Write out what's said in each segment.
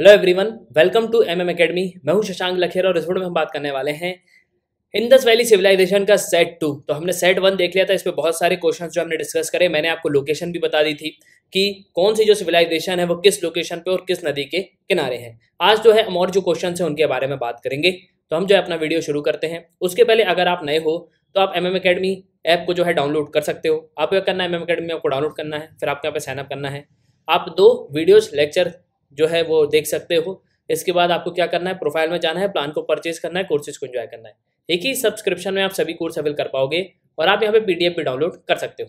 hello everyone welcome to M M academy मैं हूं शशांक लखेर और इस वीडियो में हम बात करने वाले हैं इंदस वैली सिविलाइजेशन का सेट टू तो हमने सेट वन देख लिया था इस पर बहुत सारे क्वेश्चन जो हमने डिस्कस करे मैंने आपको लोकेशन भी बता दी थी कि कौन सी जो सिविलाइजेशन है वो किस लोकेशन पर और किस नदी के किनारे हैं आज जो है हम और जो क्वेश्चन हैं उनके बारे में बात करेंगे तो हम जो है अपना वीडियो शुरू करते हैं उसके पहले अगर आप नए हो तो आप एम एम अकेडमी ऐप को जो है डाउनलोड कर सकते हो आपको क्या करना है एम एम अकेडमी आपको डाउनलोड करना है फिर आपको यहाँ पे साइनअप करना है आप दो वीडियोज लेक्चर जो है वो देख सकते हो इसके बाद आपको क्या करना है प्रोफाइल में जाना है प्लान को परचेज करना है कोर्सेज को इन्जॉय करना है एक ही सब्सक्रिप्शन में आप सभी कोर्स अवेल कर पाओगे और आप यहाँ पे पीडीएफ भी डाउनलोड कर सकते हो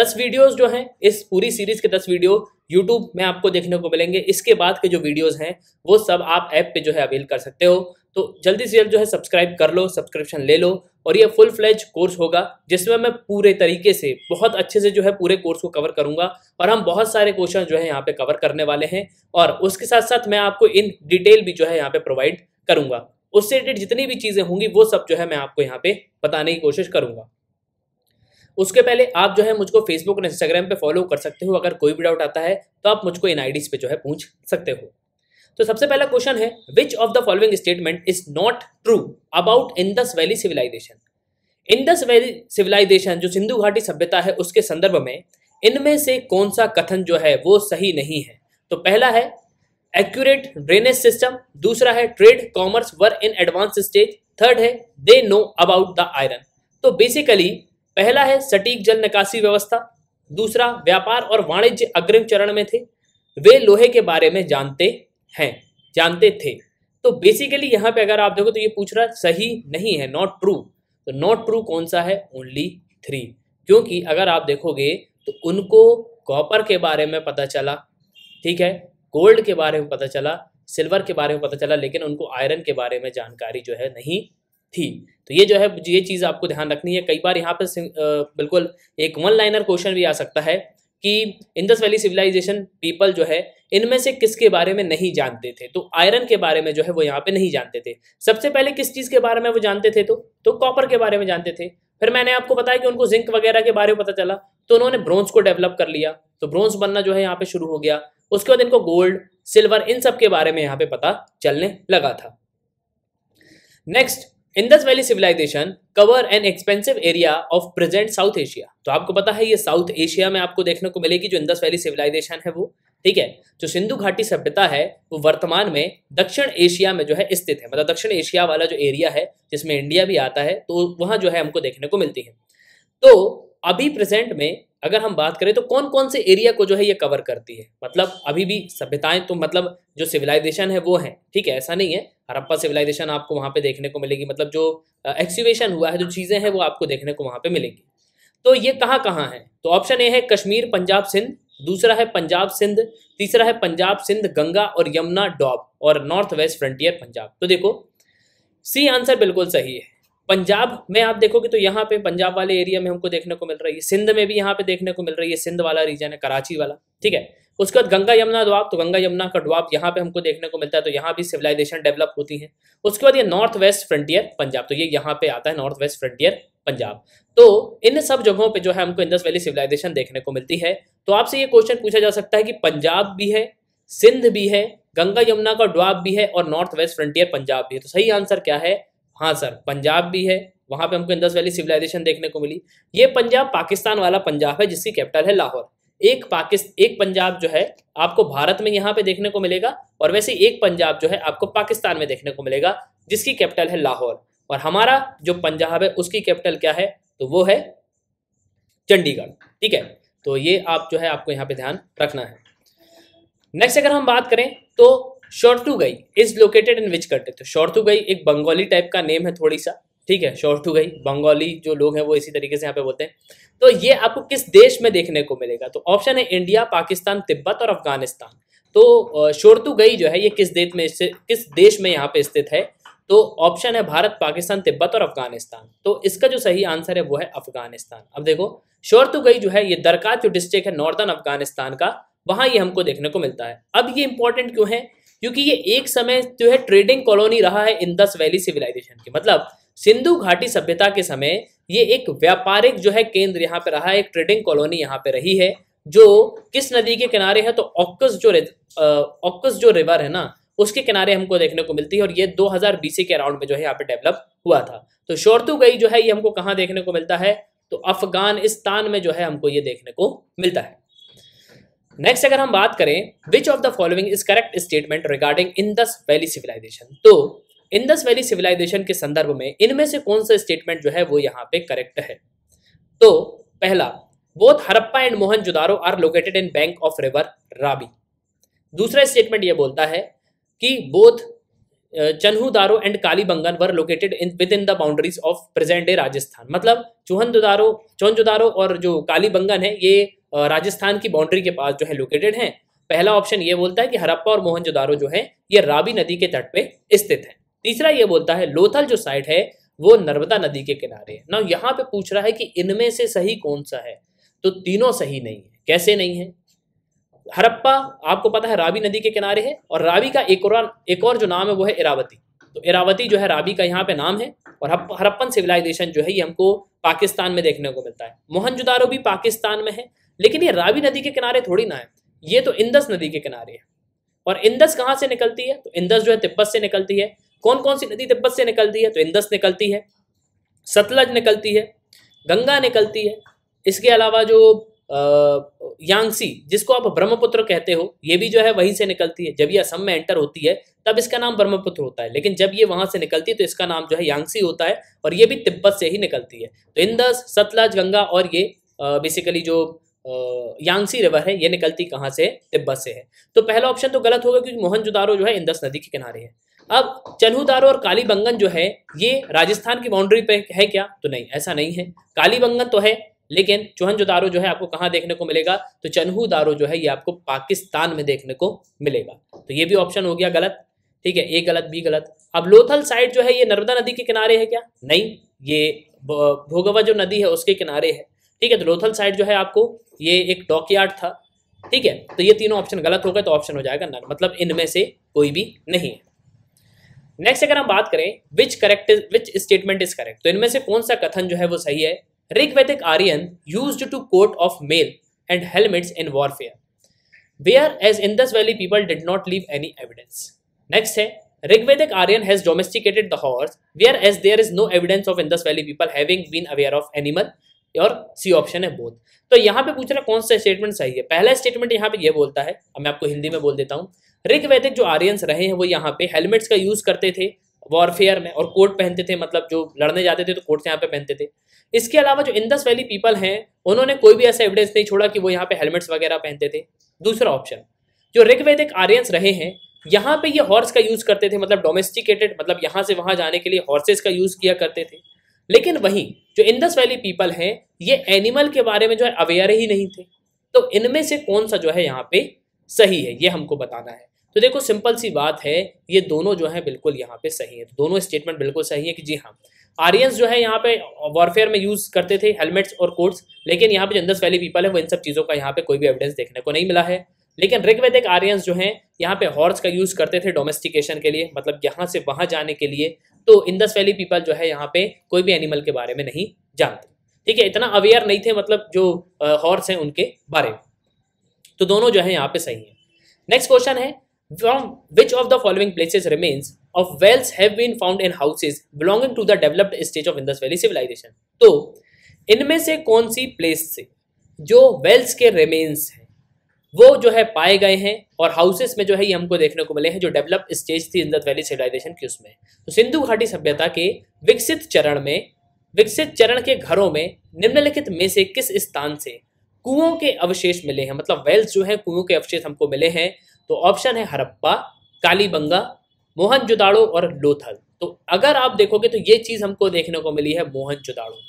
दस वीडियोस जो हैं इस पूरी सीरीज के दस वीडियो यूट्यूब में आपको देखने को मिलेंगे इसके बाद के जो वीडियोस हैं वो सब आप ऐप पे जो है अवेल कर सकते हो तो जल्दी से जल्द जो है सब्सक्राइब कर लो सब्सक्रिप्शन ले लो और ये फुल फ्लेज कोर्स होगा जिसमें मैं पूरे तरीके से बहुत अच्छे से जो है पूरे कोर्स को कवर करूंगा और हम बहुत सारे क्वेश्चन जो है यहाँ पे कवर करने वाले हैं और उसके साथ साथ मैं आपको इन डिटेल भी जो है यहाँ पे प्रोवाइड करूंगा उससे रिलेटेड जितनी भी चीज़ें होंगी वो सब जो है मैं आपको यहाँ पे बताने की कोशिश करूंगा उसके पहले आप जो है मुझको फेसबुक और इंस्टाग्राम पे फॉलो कर सकते हो अगर कोई भी डाउट आता है तो आप मुझको इन आईडीज पे जो है पूछ सकते हो तो सबसे पहला क्वेश्चन है which of the following statement is not true about Indus valley civilisation Indus valley civilisation जो सिंधु घाटी सभ्यता है उसके संदर्भ में इनमें से कौन सा कथन जो है वो सही नहीं है तो पहला है एक्यूरेट ड्रेनेज सिस्टम दूसरा है trade commerce were in advance stage third है they know about the iron तो बेसिकली पहला है सटीक जल निकासी व्यवस्था दूसरा व्यापार और वाणिज्य अग्रिम चरण में थे वे लोहे के बारे में जानते हैं जानते थे तो बेसिकली यहाँ पे अगर आप देखो तो ये पूछ रहा सही नहीं है नॉट ट्रू तो नॉट ट्रू कौन सा है ओनली थ्री क्योंकि अगर आप देखोगे तो उनको कॉपर के बारे में पता चला ठीक है गोल्ड के बारे में पता चला सिल्वर के बारे में पता चला लेकिन उनको आयरन के बारे में जानकारी जो है नहीं थी तो ये जो है ये चीज़ आपको ध्यान रखनी है कई बार यहाँ पर बिल्कुल एक वन लाइनर क्वेश्चन भी आ सकता है कि इंडस वैली सिविलाइजेशन पीपल जो है इनमें से किसके बारे में नहीं जानते थे तो आयरन के बारे में जो है वो यहाँ पे नहीं जानते थे सबसे पहले किस चीज़ के बारे में वो जानते थे तो तो कॉपर के बारे में जानते थे फिर मैंने आपको बताया कि उनको जिंक वगैरह के बारे में पता चला तो उन्होंने ब्रोंज को डेवलप कर लिया तो ब्रोंज बनना जो है यहाँ पे शुरू हो गया उसके बाद इनको गोल्ड सिल्वर इन सब के बारे में यहाँ पे पता चलने लगा था next Indus valley civilisation cover an expensive area of present South Asia तो आपको पता है ये साउथ एशिया में आपको देखने को मिलेगी जो इंदस वैली सिविलाइजेशन है वो ठीक है जो सिंधु घाटी सभ्यता है वो वर्तमान में दक्षिण एशिया में जो है स्थित है मतलब दक्षिण एशिया वाला जो एरिया है जिसमें इंडिया भी आता है तो वहां जो है हमको देखने को मिलती है तो अभी प्रेजेंट में अगर हम बात करें तो कौन कौन से एरिया को जो है ये कवर करती है मतलब अभी भी सभ्यताएं तो मतलब जो सिविलाइजेशन है वो है ठीक है ऐसा नहीं है हरप्पा सिविलाइजेशन आपको वहाँ पे देखने को मिलेगी मतलब जो एक्सीवेशन हुआ है जो चीज़ें हैं वो आपको देखने को वहाँ पे मिलेगी तो ये कहाँ कहाँ है तो ऑप्शन ए है कश्मीर पंजाब सिंध दूसरा है पंजाब सिंध तीसरा है पंजाब सिंध गंगा और यमुना डॉब और नॉर्थ वेस्ट फ्रंटियर पंजाब तो देखो सी आंसर बिल्कुल सही है पंजाब में आप देखोगे तो यहाँ पे पंजाब वाले एरिया में हमको देखने को मिल रही है सिंध में भी यहाँ पे देखने को मिल रही है सिंध वाला रीजन है कराची वाला ठीक है उसके बाद गंगा यमुना द्वाब तो गंगा यमुना का द्वाब यहाँ पे हमको देखने को मिलता है तो यहाँ भी सिविलाइजेशन डेवलप होती है उसके बाद ये नॉर्थ वेस्ट फ्रंटियर पंजाब तो ये यहाँ पे आता है नॉर्थ वेस्ट फ्रंटियर पंजाब तो इन सब जगहों पे जो है हमको इंदस वैली सिविलाइजेशन देखने को मिलती है तो आपसे ये क्वेश्चन पूछा जा सकता है कि पंजाब भी है सिंध भी है गंगा यमुना का ड्वाब भी है और नॉर्थ वेस्ट फ्रंटियर पंजाब भी है तो सही आंसर क्या है हाँ सर पंजाब भी है वहाँ पे हमको इंदस वैली सिविलाइजेशन देखने को मिली ये पंजाब पाकिस्तान वाला पंजाब है जिसकी कैपिटल है लाहौर एक पाकिस्तान एक पंजाब जो है आपको भारत में यहाँ पे देखने को मिलेगा और वैसे एक पंजाब जो है आपको पाकिस्तान में देखने को मिलेगा जिसकी कैपिटल है लाहौर और हमारा जो पंजाब है उसकी कैपिटल क्या है तो वो है चंडीगढ़ ठीक है तो ये आप जो है आपको यहाँ पे ध्यान रखना है नेक्स्ट अगर हम बात करें तो Shortugai is located in which country तो शोरतुगई एक बंगाली टाइप का नेम है थोड़ी सा ठीक है शोरतुगई बंगाली जो लोग हैं वो इसी तरीके से यहाँ पे बोलते हैं तो ये आपको किस देश में देखने को मिलेगा तो ऑप्शन है इंडिया पाकिस्तान तिब्बत और अफगानिस्तान तो शोरतुगई जो है ये किस देश में किस देश में यहाँ पे स्थित है तो ऑप्शन है भारत पाकिस्तान तिब्बत और अफगानिस्तान तो इसका जो सही आंसर है वो है अफगानिस्तान अब देखो शोरतुगई जो है ये दरकात जो डिस्ट्रिक्ट है नॉर्दर्न अफगानिस्तान का वहां ये हमको देखने को मिलता है अब ये इंपॉर्टेंट क्यों है क्योंकि ये एक समय जो है ट्रेडिंग कॉलोनी रहा है इंदस वैली सिविलाइजेशन की मतलब सिंधु घाटी सभ्यता के समय ये एक व्यापारिक जो है केंद्र यहाँ पे रहा है एक ट्रेडिंग कॉलोनी यहाँ पे रही है जो किस नदी के किनारे है तो ऑक्कस जो ऑक्कस जो रिवर है ना उसके किनारे हमको देखने को मिलती है और ये 2000 बीसी के अराउंड में जो है यहाँ पे डेवलप हुआ था तो शोरतु गई जो है ये हमको कहाँ देखने को मिलता है तो अफगानिस्तान में जो है हमको ये देखने को मिलता है नेक्स्ट अगर हम बात करें which of the following is correct statement regarding Indus valley civilisation तो इंदस वैली सिविलाइजेशन के संदर्भ में इनमें से कौन सा स्टेटमेंट जो है वो यहाँ पे करेक्ट है तो पहला बोथ हरप्पा एंड जुदारो are located in bank of river Ravi दूसरा स्टेटमेंट ये बोलता है कि both Chanhudaro and Kalibangan were located in within the boundaries of present day Rajasthan मतलब चौहन जुदारो और जो कालीबंगन है ये राजस्थान की बाउंड्री के पास जो है लोकेटेड हैं पहला ऑप्शन ये बोलता है कि हरप्पा और मोहनजोदारो जो है ये राबी नदी के तट पे स्थित है तीसरा ये बोलता है लोथल जो साइड है वो नर्मदा नदी के किनारे है ना यहाँ पे पूछ रहा है कि इनमें से सही कौन सा है तो तीनों सही नहीं है कैसे नहीं है हरप्पा आपको पता है रावी नदी के किनारे है और रावी का एक और एक और जो नाम है वो है इरावती तो इरावती जो है रावी का यहाँ पे नाम है और हरप्पन सिविलाइजेशन जो है ये हमको पाकिस्तान में देखने को मिलता है मोहनजुदारो भी पाकिस्तान में है लेकिन ये रावी नदी के किनारे थोड़ी ना है ये तो इंदस नदी के किनारे है और इंदस कहाँ से निकलती है तो इंदस जो है तिब्बत से निकलती है कौन कौन सी नदी तिब्बत से निकलती है तो इंदस निकलती है सतलज निकलती है गंगा निकलती है इसके अलावा जो यांगसी जिसको आप ब्रह्मपुत्र कहते हो ये भी जो है वहीं से निकलती है जब ये असम में एंटर होती है तब इसका नाम ब्रह्मपुत्र होता है लेकिन जब ये वहां से निकलती है तो इसका नाम जो है यांगसी होता है और ये भी तिब्बत से ही निकलती है तो इंदस सतलज गंगा और ये बेसिकली जो यांगसी रिवर है ये निकलती कहाँ से तिब्बत से है तो पहला ऑप्शन तो गलत होगा क्योंकि मोहनजुदारो जो है इंदस नदी के किनारे है अब चन्हूदारो और कालीबंगन जो है ये राजस्थान की बाउंड्री पे है क्या तो नहीं ऐसा नहीं है कालीबंगन तो है लेकिन चोहनजोदारो जो है आपको कहाँ देखने को मिलेगा तो चन्हुदारो जो है ये आपको पाकिस्तान में देखने को मिलेगा तो ये भी ऑप्शन हो गया गलत ठीक है ए गलत बी गलत अब लोथल साइड जो है ये नर्मदा नदी के किनारे है क्या नहीं ये भोगवा जो नदी है उसके किनारे है ठीक है तो लोथल साइड जो है आपको ये एक यार्ड था ठीक है तो ये तीनों ऑप्शन गलत हो गए तो ऑप्शन हो जाएगा नन मतलब इनमें से कोई भी नहीं है नेक्स्ट अगर हम बात करें which correct which statement is correct तो इनमें से कौन सा कथन जो है वो सही है Rigvedic Aryan use to coat of mail and helmets in warfare whereas Indus valley people did not leave any evidence next है Rigvedic Aryan has domesticated the horse whereas there is no evidence of Indus valley people having been aware of animal और C option है both तो यहाँ पे पूछ रहा कौन सा स्टेटमेंट सही है पहला स्टेटमेंट यहाँ पे ये यह बोलता है अब मैं आपको हिंदी में बोल देता हूँ वैदिक जो आर्यंस रहे हैं वो यहाँ पे हेलमेट्स का यूज करते थे वॉरफेयर में और कोट पहनते थे मतलब जो लड़ने जाते थे तो कोट यहाँ पे पहनते थे इसके अलावा जो इंदस वैली पीपल हैं उन्होंने कोई भी ऐसा एविडेंस नहीं छोड़ा कि वो यहाँ पे हेलमेट्स वगैरह पहनते थे दूसरा ऑप्शन जो वैदिक आर्यंस रहे हैं यहाँ पे ये हॉर्स का यूज करते थे मतलब डोमेस्टिकेटेड मतलब यहाँ से वहाँ जाने के लिए हॉर्सेस का यूज किया करते थे लेकिन वहीं जो इंदस वैली पीपल हैं ये एनिमल के बारे में जो है अवेयर ही नहीं थे तो इनमें से कौन सा जो है यहाँ पे सही है ये हमको बताना है तो देखो सिंपल सी बात है ये दोनों जो है बिल्कुल यहाँ पे सही है तो दोनों स्टेटमेंट बिल्कुल सही है कि जी हाँ आर्यंस जो है यहाँ पे वॉरफेयर में यूज करते थे हेलमेट्स और कोट्स लेकिन यहाँ पे जो इंदस वैली पीपल है वो इन सब चीज़ों का यहाँ पे कोई भी एविडेंस देखने को नहीं मिला है लेकिन ऋग्वैदिक आर्यंस जो हैं यहाँ पे हॉर्स का यूज़ करते थे डोमेस्टिकेशन के लिए मतलब यहाँ से वहाँ जाने के लिए तो इंदस वैली पीपल जो है यहाँ पे कोई भी एनिमल के बारे में नहीं जानते ठीक है इतना अवेयर नहीं थे मतलब जो हॉर्स हैं उनके बारे में तो दोनों जो है यहाँ पे सही है नेक्स्ट क्वेश्चन है from which of the following places remains of wells have been found in houses belonging to the developed stage of Indus valley civilisation तो इनमें से कौन सी प्लेस से जो वेल्स के रिमेन्स है वो जो है पाए गए हैं और हाउसेस में जो है ये हमको देखने को मिले हैं जो डेवलप स्टेज थी इंदत वैली सिविलाइजेशन की उसमें तो सिंधु घाटी सभ्यता के विकसित चरण में विकसित चरण के घरों में निम्नलिखित में से किस स्थान से कुओं के अवशेष मिले हैं मतलब वेल्स जो है कुओं के अवशेष हमको मिले हैं तो ऑप्शन है हरप्पा कालीबंगा मोहन और लोथल तो अगर आप देखोगे तो ये चीज़ हमको देखने को मिली है मोहन में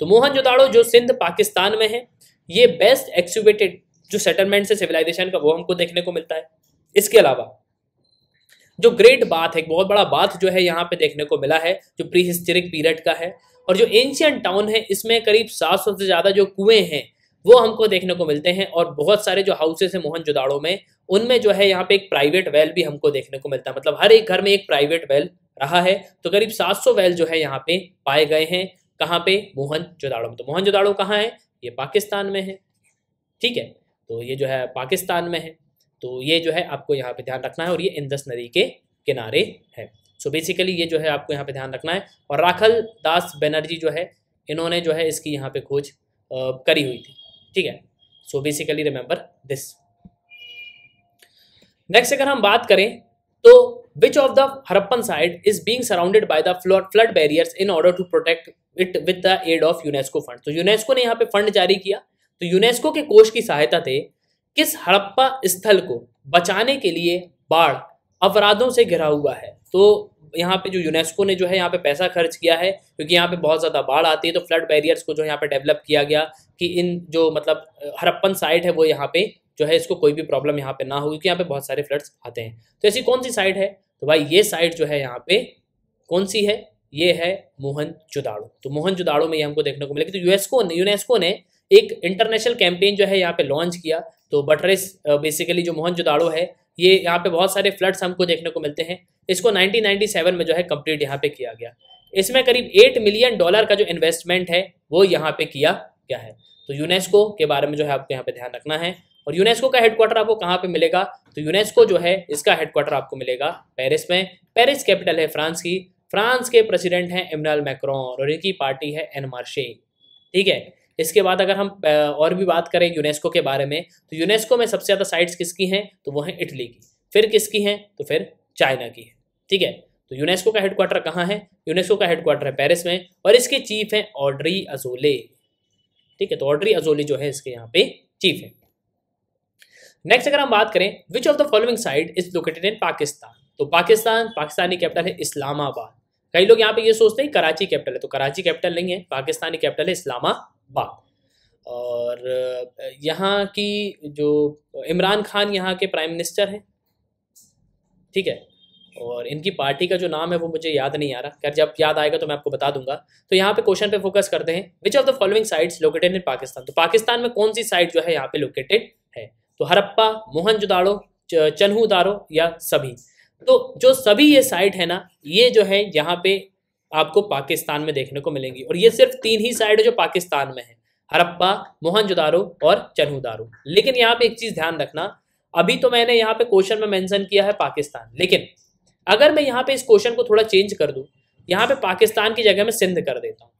तो मोहन जो सिंध पाकिस्तान में है ये बेस्ट एक्सुबेटेड जो सेटलमेंट से सिविलाइजेशन का वो हमको देखने को मिलता है इसके अलावा जो ग्रेट बात है एक बहुत बड़ा बात जो है यहाँ पे देखने को मिला है जो प्री हिस्टोरिक पीरियड का है और जो एंशियंट टाउन है इसमें करीब सात सौ से ज़्यादा जो कुएं हैं वो हमको देखने को मिलते हैं और बहुत सारे जो हाउसेस हैं मोहन जुदाड़ों में उनमें जो है यहाँ पे एक प्राइवेट वेल भी हमको देखने को मिलता है मतलब हर एक घर में एक प्राइवेट वेल रहा है तो करीब 700 वेल जो है यहाँ पे पाए गए हैं कहाँ पे मोहन जुदाड़ों में तो मोहन जुदाड़ो कहाँ है ये पाकिस्तान में है ठीक है तो ये जो है पाकिस्तान में है तो ये जो है आपको यहाँ पे ध्यान रखना है और ये इंदस नदी के किनारे है सो so बेसिकली ये जो है आपको यहाँ पे ध्यान रखना है और राखल दास बनर्जी जो है इन्होंने जो है इसकी यहाँ पे खोज करी हुई थी ठीक है so basically remember this next अगर हम बात करें तो which of the Harappan site is being surrounded by the flood barriers in order to protect it with the aid of UNESCO fund तो यूनेस्को ने यहाँ पे फंड जारी किया तो यूनेस्को के कोष की सहायता से किस हड़प्पा स्थल को बचाने के लिए बाढ़ अपराधों से घिरा हुआ है तो यहाँ पे जो यूनेस्को ने जो है यहाँ पे पैसा खर्च किया है क्योंकि यहाँ पे बहुत ज़्यादा बाढ़ आती है तो फ्लड बैरियर्स को जो यहाँ पे डेवलप किया गया कि इन जो मतलब हरप्पन साइट है वो यहाँ पे जो है इसको कोई भी प्रॉब्लम यहाँ पे ना हो क्योंकि यहाँ पे बहुत सारे फ्लड्स आते हैं तो ऐसी कौन सी साइट है तो भाई ये साइट जो है यहाँ पे कौन सी है ये है मोहन जुदाड़ो तो मोहन जुदाड़ो में ये हमको देखने को मिलेगी तो यूनेस्को ने यूनेस्को ने एक इंटरनेशनल कैंपेन जो है यहाँ पे लॉन्च किया तो बटरेस बेसिकली uh, जो मोहनजोदाड़ो है ये यहाँ पे बहुत सारे फ्लड्स हमको देखने को मिलते हैं इसको 1997 में जो है कंप्लीट यहाँ पे किया गया इसमें करीब एट मिलियन डॉलर का जो इन्वेस्टमेंट है वो यहाँ पे किया गया है तो यूनेस्को के बारे में जो है आपको यहाँ पे ध्यान रखना है और यूनेस्को का हेडक्वार्टर आपको कहाँ पे मिलेगा तो यूनेस्को जो है इसका हेडक्वार्टर आपको मिलेगा पेरिस में पेरिस कैपिटल है फ्रांस की फ्रांस के प्रेसिडेंट हैं इमरान मैक्रॉन और इनकी पार्टी है एनमार्शे ठीक है इसके बाद अगर हम और भी बात करें यूनेस्को के बारे में तो यूनेस्को में सबसे ज़्यादा साइट्स किसकी हैं तो वो हैं इटली की फिर किसकी हैं तो फिर चाइना की है ठीक है तो यूनेस्को का हेडक्वार्टर कहाँ है यूनेस्को का हेडक्वार्टर है पेरिस में और इसके चीफ हैं ऑड्री अजोले ठीक है तो ऑड्री अजोले जो है इसके यहाँ पे चीफ है नेक्स्ट अगर हम बात करें which of the following site is located in Pakistan तो पाकिस्तान पाकिस्तानी कैपिटल है इस्लामाबाद कई लोग यहाँ पे ये सोचते हैं कराची कैपिटल है तो कराची कैपिटल नहीं है पाकिस्तानी कैपिटल है इस्लामाबाद बात और यहाँ की जो इमरान खान यहाँ के प्राइम मिनिस्टर हैं ठीक है और इनकी पार्टी का जो नाम है वो मुझे याद नहीं आ रहा खैर जब याद आएगा तो मैं आपको बता दूंगा तो यहाँ पे क्वेश्चन पे फोकस करते हैं which of the following sites located in Pakistan तो पाकिस्तान में कौन सी साइट जो है यहाँ पे लोकेटेड है तो हरप्पा मोहनजोदाड़ो चन्हू दारो या सभी तो जो सभी ये साइट है ना ये जो है यहाँ पे आपको पाकिस्तान में देखने को मिलेंगी और ये सिर्फ तीन ही साइड है जो पाकिस्तान में है हरप्पा मोहनजोदारो और चनहुदारो लेकिन यहाँ पे एक चीज़ ध्यान रखना अभी तो मैंने यहाँ पे क्वेश्चन में मेंशन किया है पाकिस्तान लेकिन अगर मैं यहाँ पे इस क्वेश्चन को थोड़ा चेंज कर दू यहाँ पे पाकिस्तान की जगह में सिंध कर देता हूँ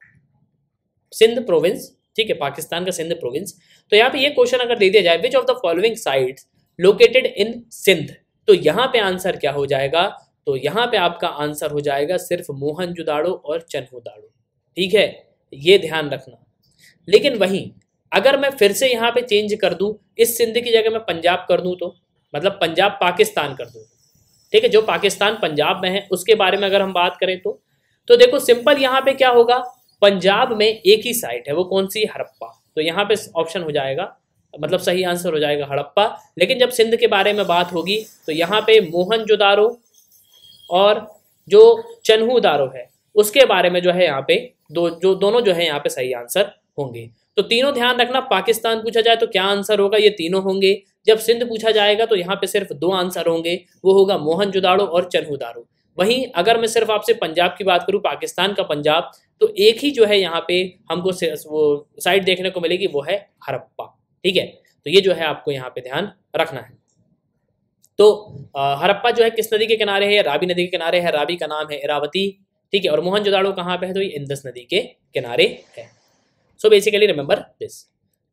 सिंध प्रोविंस ठीक है पाकिस्तान का सिंध प्रोविंस तो यहाँ पे ये क्वेश्चन अगर दे दिया जाए which of the following site located in Sindh तो यहाँ पे आंसर क्या हो जाएगा तो यहाँ पे आपका आंसर हो जाएगा सिर्फ मोहन जुदाड़ो और चन्हुदाड़ो ठीक है ये ध्यान रखना लेकिन वहीं अगर मैं फिर से यहाँ पे चेंज कर दूँ इस सिंध की जगह मैं पंजाब कर दूँ तो मतलब पंजाब पाकिस्तान कर दूँ ठीक है जो पाकिस्तान पंजाब में है उसके बारे में अगर हम बात करें तो तो देखो सिंपल यहाँ पर क्या होगा पंजाब में एक ही साइट है वो कौन सी हड़प्पा तो यहाँ पर ऑप्शन हो जाएगा मतलब सही आंसर हो जाएगा हड़प्पा लेकिन जब सिंध के बारे में बात होगी तो यहाँ पे जुदारो और जो दारो है उसके बारे में जो है यहाँ पे दो जो दोनों जो है यहाँ पे सही आंसर होंगे तो तीनों ध्यान रखना पाकिस्तान पूछा जाए तो क्या आंसर होगा ये तीनों होंगे जब सिंध पूछा जाएगा तो यहाँ पे सिर्फ दो आंसर होंगे वो होगा मोहन और चनहुदारो वहीं अगर मैं सिर्फ आपसे पंजाब की बात करूँ पाकिस्तान का पंजाब तो एक ही जो है यहाँ पे हमको वो साइड देखने को मिलेगी वो है हरप्पा ठीक है तो ये जो है आपको यहाँ पे ध्यान रखना है तो हरप्पा जो है किस नदी के किनारे है रावी नदी के किनारे है रावी का नाम है इरावती ठीक है और मोहनजोदाड़ो कहाँ पे है तो ये इंदस नदी के किनारे है so basically remember this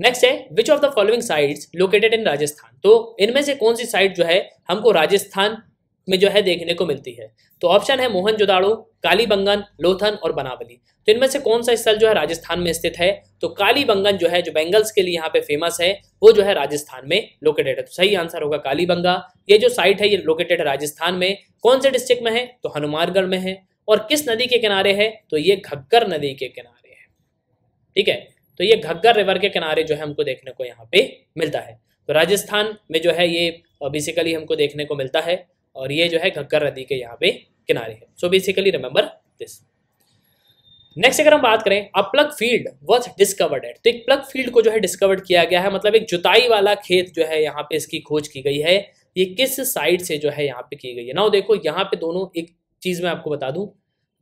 next है which of the following sites located in Rajasthan तो इनमें से कौन सी साइट जो है हमको राजस्थान में जो है देखने को मिलती है तो ऑप्शन है मोहन जोदाड़ो कालीबंगन लोथन और बनावली तो इनमें से कौन सा स्थल जो है राजस्थान में स्थित है तो कालीबंगन जो है जो बेंगल्स के लिए यहाँ पे फेमस है वो जो है राजस्थान में लोकेटेड है तो सही आंसर होगा कालीबंगा ये जो साइट है ये लोकेटेड है राजस्थान में कौन से डिस्ट्रिक्ट में है तो हनुमानगढ़ में है और किस नदी के किनारे है तो ये घग्गर नदी के किनारे है ठीक है तो ये घग्गर रिवर के किनारे जो है हमको देखने को यहाँ पे मिलता है तो राजस्थान में जो है ये बेसिकली हमको देखने को मिलता है और ये जो है घग्गर नदी के यहाँ पे किनारे है so basically remember this next अगर हम बात करें a plug field was discovered at तो एक प्लग फील्ड को जो है डिस्कवर्ड किया गया है मतलब एक जुताई वाला खेत जो है यहाँ पे इसकी खोज की गई है ये किस साइड से जो है यहाँ पे की गई है ना देखो यहाँ पे दोनों एक चीज़ मैं आपको बता दू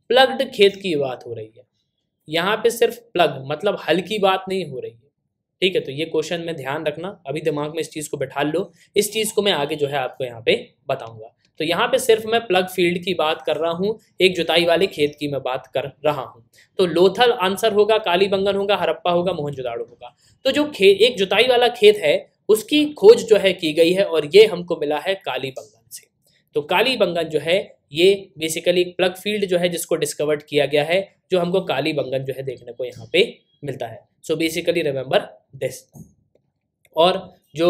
प्लग्ड खेत की बात हो रही है यहाँ पे सिर्फ प्लग मतलब हल्की बात नहीं हो रही है ठीक है तो ये क्वेश्चन में ध्यान रखना अभी दिमाग में इस चीज़ को बैठा लो इस चीज़ को मैं आगे जो है आपको यहाँ पे बताऊंगा तो यहाँ पे सिर्फ मैं प्लग फील्ड की बात कर रहा हूँ एक जुताई वाले खेत की मैं बात कर रहा हूँ तो लोथल आंसर होगा कालीबंगन होगा हरप्पा होगा मोहनजोदाड़ो होगा तो जो खेत एक जुताई वाला खेत है उसकी खोज जो है की गई है और ये हमको मिला है कालीबंगन से तो कालीबंगन जो है ये बेसिकली प्लग फील्ड जो है जिसको डिस्कवर्ड किया गया है जो हमको कालीबंगन जो है देखने को यहाँ पे मिलता है सो बेसिकली रिमेंबर दिस और जो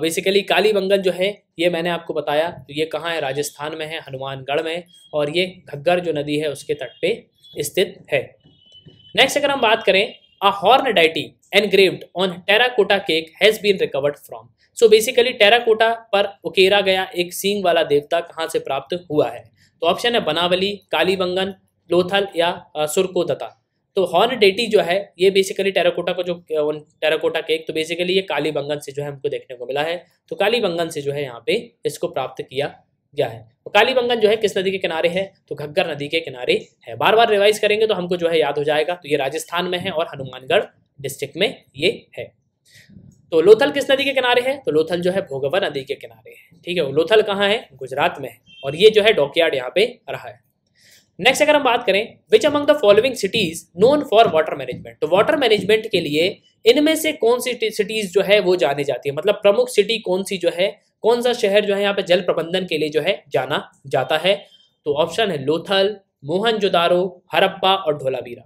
बेसिकली uh, कालीबंगन जो है ये मैंने आपको बताया तो ये कहाँ है राजस्थान में है हनुमानगढ़ में और ये घग्गर जो नदी है उसके तट पे स्थित है नेक्स्ट अगर हम बात करें a horn deity engraved on terracotta cake has been recovered from so basically terracotta पर उकेरा गया एक सींग वाला देवता कहाँ से प्राप्त हुआ है तो ऑप्शन है बनावली कालीबंगन लोथल या सुरकोदता तो हॉर्न डेटी जो है ये बेसिकली टेराकोटा का जो टेराकोटा केक तो बेसिकली ये काली बंगन से जो है हमको देखने को मिला है तो काली बंगन से जो है यहाँ पे इसको प्राप्त किया गया है तो काली बंगन जो है किस नदी के किनारे है तो घग्गर नदी के किनारे है बार बार रिवाइज करेंगे तो हमको जो है याद हो जाएगा तो ये राजस्थान में है और हनुमानगढ़ डिस्ट्रिक्ट में ये है तो लोथल किस नदी के किनारे है तो लोथल जो है भोगवा नदी के किनारे है ठीक है लोथल कहाँ है गुजरात में है और ये जो है डॉकयार्ड यहाँ पे रहा है नेक्स्ट अगर हम बात करें which among the following cities known for water management तो वाटर मैनेजमेंट के लिए इनमें से कौन सी सिटीज जो है वो जाने जाती है मतलब प्रमुख सिटी कौन सी जो है कौन सा शहर जो है यहाँ पे जल प्रबंधन के लिए जो है जाना जाता है तो ऑप्शन है लोथल मोहनजोदारो हरप्पा और धोलावीरा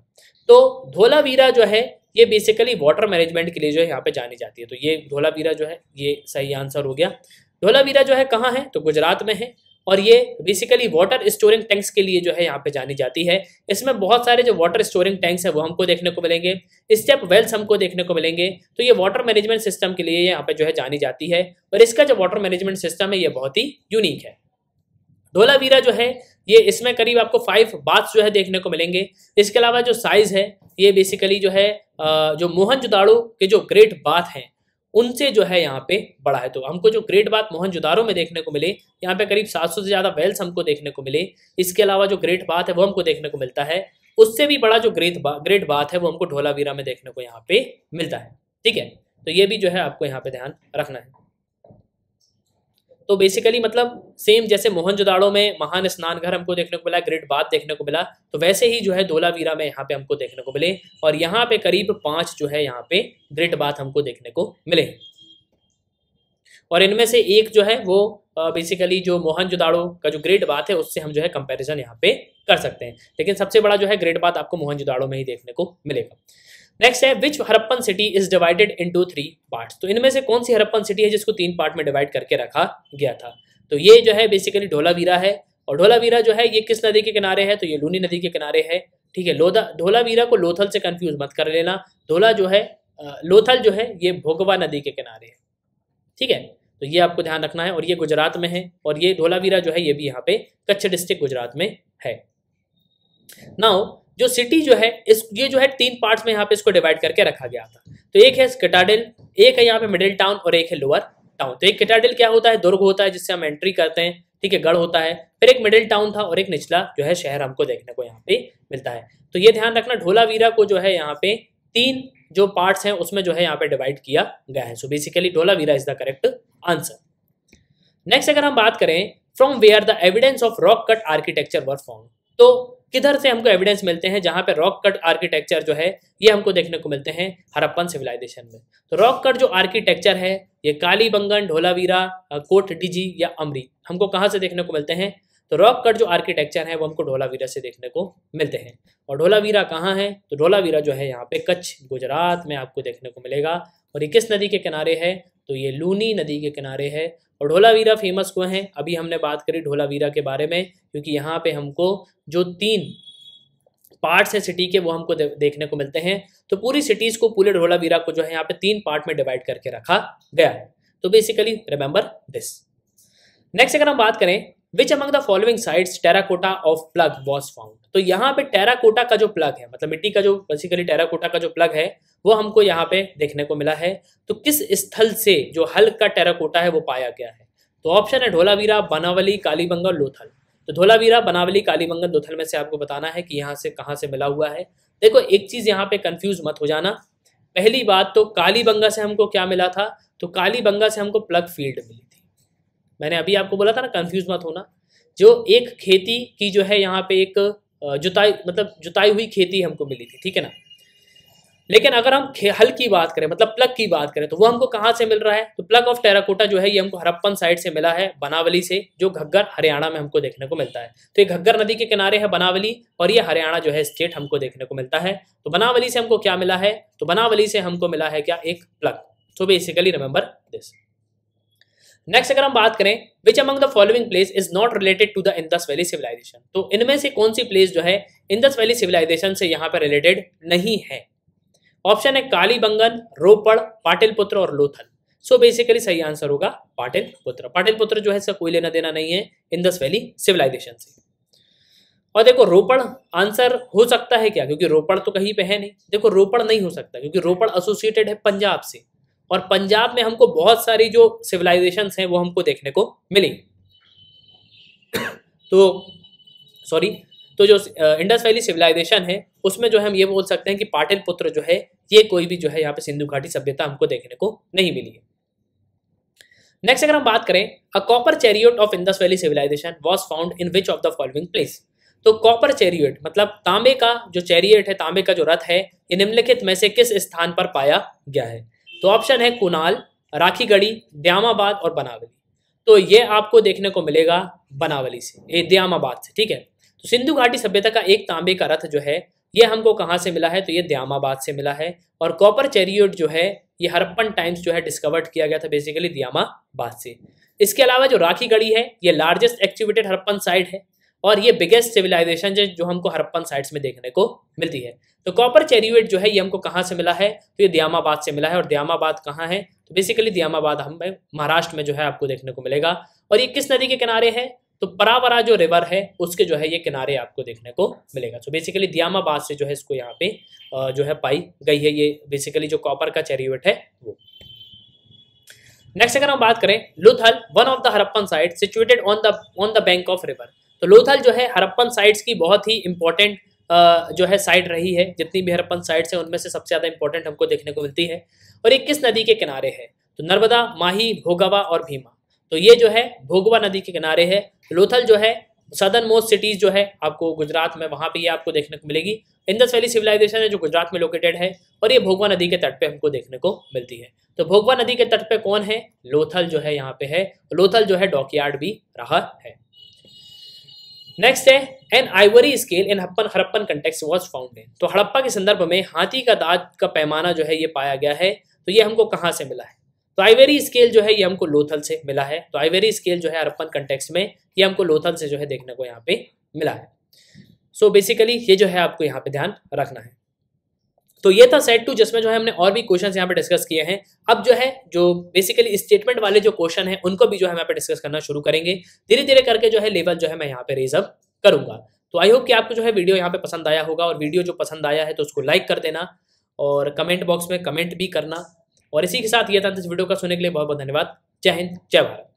तो धोलावीरा जो है ये बेसिकली वाटर मैनेजमेंट के लिए जो है यहाँ पे जानी जाती है तो ये धोलावीरा जो है ये सही आंसर हो गया धोलावीरा जो है कहाँ है तो गुजरात में है और ये बेसिकली वाटर स्टोरिंग टैंक्स के लिए जो है यहाँ पे जानी जाती है इसमें बहुत सारे जो वाटर स्टोरिंग टैंक्स है वो हमको देखने को मिलेंगे स्टेप वेल्स हमको देखने को मिलेंगे तो ये वाटर मैनेजमेंट सिस्टम के लिए यहाँ पे जो है जानी जाती है और इसका जो वाटर मैनेजमेंट सिस्टम है ये बहुत ही यूनिक है धोलावीरा जो है ये इसमें करीब आपको फाइव बाथ्स जो है देखने को मिलेंगे इसके अलावा जो साइज़ है ये बेसिकली जो है जो मोहनजोदाड़ो के जो ग्रेट बाथ हैं उनसे जो है यहाँ पे बड़ा है तो हमको जो ग्रेट बात मोहनजोदारो में देखने को मिले यहाँ पे करीब 700 से ज़्यादा वेल्स हमको देखने को मिले इसके अलावा जो ग्रेट बात है वो हमको देखने को मिलता है उससे भी बड़ा जो ग्रेट बा, ग्रेट बात है वो हमको ढोलावीरा में देखने को यहाँ पे मिलता है ठीक है तो ये भी जो है आपको यहाँ पे ध्यान रखना है तो बेसिकली मतलब सेम जैसे मोहनजोदाड़ो में महान स्नान घर हमको देखने को मिला ग्रेट बात देखने को मिला तो वैसे ही जो है धोलावीरा में यहाँ पे हमको देखने को मिले और यहाँ पे करीब पांच जो है यहाँ पे ग्रेट बात हमको देखने को मिले और इनमें से एक जो है वो बेसिकली जो मोहनजोदाड़ो का जो ग्रेट बात है उससे हम जो है कंपेरिजन यहाँ पे कर सकते हैं लेकिन सबसे बड़ा जो है ग्रेट बात आपको मोहनजोदाड़ो में ही देखने को मिलेगा नेक्स्ट है which Harappan city is divided into three part तो इनमें से कौन सी हरप्पन सिटी है जिसको तीन पार्ट में डिवाइड करके रखा गया था तो ये जो है बेसिकली ढोलावीरा है और ढोलावीरा जो है ये किस नदी के किनारे है तो ये लूनी नदी के किनारे है ठीक है लोधा ढोलावीरा को लोथल से कंफ्यूज मत कर लेना ढोला जो है लोथल जो है ये भोगवा नदी के किनारे है ठीक है तो ये आपको ध्यान रखना है और ये गुजरात में है और ये ढोलावीरा जो है ये भी यहाँ पे कच्छ डिस्ट्रिक्ट गुजरात में है नाउ जो सिटी जो है इस ये जो है तीन पार्ट्स में यहाँ पे इसको डिवाइड करके रखा गया था तो एक है कटाडिल एक है यहाँ पे मिडिल टाउन और एक है लोअर टाउन तो एक कटाडिल क्या होता है दुर्ग होता है जिससे हम एंट्री करते हैं ठीक है गढ़ होता है फिर एक मिडिल टाउन था और एक निचला जो है शहर हमको देखने को यहाँ पे मिलता है तो ये ध्यान रखना ढोलावीरा को जो है यहाँ पे तीन जो पार्ट्स हैं उसमें जो है यहाँ पे डिवाइड किया गया है so basically Dholavira is the correct answer next अगर हम बात करें from where the evidence of rock cut architecture were form तो किधर से हमको एविडेंस मिलते हैं जहाँ पे रॉक कट आर्किटेक्चर जो है ये हमको देखने को मिलते हैं हरप्पन सिविलाइजेशन में तो रॉक कट जो आर्किटेक्चर है ये कालीबंगन ढोलावीरा कोट डिजी या अमरी हमको कहाँ से देखने को मिलते हैं तो रॉक कट जो आर्किटेक्चर है वो हमको ढोलावीरा से देखने को मिलते हैं और ढोलावीरा कहाँ है तो ढोलावीरा जो है यहाँ पे कच्छ गुजरात में आपको देखने को मिलेगा और ये किस नदी के किनारे है तो ये लूनी नदी के किनारे है और ढोलावीरा फेमस हुए हैं अभी हमने बात करी ढोलावीरा के बारे में क्योंकि यहाँ पे हमको जो तीन पार्ट्स हैं सिटी के वो हमको देखने को मिलते हैं तो पूरी सिटीज़ को पूरे ढोलावीरा को जो है यहाँ पे तीन पार्ट में डिवाइड करके रखा गया तो बेसिकली रिमेंबर दिस नेक्स्ट अगर हम बात करें which among the following sites terracotta of plug was found तो यहाँ पे टेराकोटा का जो प्लग है मतलब मिट्टी का जो बेसिकली टेराकोटा का जो प्लग है वो हमको यहाँ पे देखने को मिला है तो किस स्थल से जो हल्क का टेराकोटा है वो पाया गया है तो ऑप्शन है ढोलावीरा बनावली कालीबंगा लोथल तो धोलावीरा बनावली कालीबंगा लोथल में से आपको बताना है कि यहाँ से कहाँ से मिला हुआ है देखो एक चीज़ यहाँ पे कंफ्यूज मत हो जाना पहली बात तो कालीबंगा से हमको क्या मिला था तो कालीबंगा से हमको प्लग फील्ड मिली मैंने अभी आपको बोला था ना कंफ्यूज मत होना जो एक खेती की जो है यहाँ पे एक जुताई मतलब जुताई हुई खेती हमको मिली थी ठीक है ना लेकिन अगर हम हल की बात करें मतलब प्लग की बात करें तो वो हमको कहाँ से मिल रहा है तो प्लग ऑफ टेराकोटा जो है ये हमको हरप्पन साइड से मिला है बनावली से जो घग्गर हरियाणा में हमको देखने को मिलता है तो ये घग्गर नदी के किनारे है बनावली और ये हरियाणा जो है स्टेट हमको देखने को मिलता है तो बनावली से हमको क्या मिला है तो बनावली से हमको मिला है क्या एक plug so basically remember this next अगर हम बात करें which among the following place is not related to the Indus valley civilisation तो इनमें से कौन सी प्लेस जो है इंदस वैली सिविलाइजेशन से यहाँ पर रिलेटेड नहीं है ऑप्शन है कालीबंगन रोपड़ पाटिलपुत्र और लोथल सो so बेसिकली सही आंसर होगा पाटिलपुत्र पाटिलपुत्र जो है इसका कोई लेना देना नहीं है इंदस वैली सिविलाइजेशन से और देखो रोपड़ आंसर हो सकता है क्या क्योंकि रोपड़ तो कहीं पे है नहीं देखो रोपड़ नहीं हो सकता क्योंकि रोपड़ एसोसिएटेड है पंजाब से और पंजाब में हमको बहुत सारी जो सिविलाइजेशन हैं वो हमको देखने को मिली तो सॉरी तो जो इंडस वैली सिविलाइजेशन है उसमें जो है हम ये बोल सकते हैं कि पाटिल पुत्र जो है ये कोई भी जो है यहाँ पे सिंधु घाटी सभ्यता हमको देखने को नहीं मिली है नेक्स्ट अगर हम बात करें a copper chariot of Indus valley civilisation was found in which of the following place तो कॉपर चैरियट मतलब तांबे का जो चैरियट है तांबे का जो रथ है ये निम्नलिखित में से किस स्थान पर पाया गया है तो ऑप्शन है कुनाल राखीगढ़ी द्यामाबाद और बनावली तो ये आपको देखने को मिलेगा बनावली से द्यामाबाद से ठीक है तो सिंधु घाटी सभ्यता का एक तांबे का रथ जो है ये हमको कहाँ से मिला है तो ये द्यामाबाद से मिला है और कॉपर चेरियोड जो है ये हरप्पन टाइम्स जो है डिस्कवर्ड किया गया था बेसिकली द्यामाबाद से इसके अलावा जो राखी गढ़ी है ये लार्जेस्ट एक्टिवेटेड हरप्पन साइड है और ये बिगेस्ट सिविलाइजेशन है जो हमको हरप्पन साइट्स में देखने को मिलती है तो कॉपर चेरीवेट जो है ये हमको कहाँ से मिला है तो ये दियामाबाद से मिला है और दियामाबाद कहाँ है तो बेसिकली दियामाबाद हम महाराष्ट्र में जो है आपको देखने को मिलेगा और ये किस नदी के किनारे है तो परावरा जो रिवर है उसके जो है ये किनारे आपको देखने को मिलेगा तो बेसिकली दियामाबाद से जो है इसको यहाँ पे जो है पाई गई है ये बेसिकली जो कॉपर का चेरीवेट है वो नेक्स्ट अगर हम बात करें Lothal one of the Harappan site situated on the on the bank of river तो लोथल जो है हरप्पन साइट्स की बहुत ही इंपॉर्टेंट जो है साइट रही है जितनी भी हरप्पन साइट्स हैं उनमें से सबसे ज़्यादा इंपॉर्टेंट हमको देखने को मिलती है और ये किस नदी के किनारे है तो नर्मदा माही भोगवा और भीमा तो ये जो है भोगवा नदी के किनारे है लोथल जो है सदर्न मोस्ट सिटीज़ जो है आपको गुजरात में वहाँ पे ये आपको देखने को मिलेगी इंदस वैली सिविलाइजेशन है जो गुजरात में लोकेटेड है और ये भोगवा नदी के तट पे हमको देखने को मिलती है तो भोगवा नदी के तट पे कौन है लोथल जो है यहाँ पे है लोथल जो है डॉकयार्ड भी रहा है नेक्स्ट है an ivory scale in Harappan Harappan context was found तो हड़प्पा के संदर्भ में हाथी का दांत का पैमाना जो है ये पाया गया है तो ये हमको कहाँ से मिला है तो आइवेरी स्केल जो है ये हमको लोथल से मिला है तो आइवेरी स्केल जो है हड़प्पन कंटेक्स में ये हमको लोथल से जो है देखने को यहाँ पे मिला है सो so बेसिकली ये जो है आपको यहाँ पे ध्यान रखना है तो ये था सेट टू जिसमें जो है हमने और भी क्वेश्चन यहाँ पे डिस्कस किए हैं अब जो है जो बेसिकली स्टेटमेंट वाले जो क्वेश्चन है उनको भी जो है यहाँ पे डिस्कस करना शुरू करेंगे धीरे धीरे करके जो है लेवल जो है मैं यहाँ पे रेजअप करूंगा तो आई होप कि आपको जो है वीडियो यहाँ पे पसंद आया होगा और वीडियो जो पसंद आया है तो उसको लाइक कर देना और कमेंट बॉक्स में कमेंट भी करना और इसी के साथ ये था इस वीडियो का सुनने के लिए बहुत बहुत धन्यवाद जय हिंद जय भारत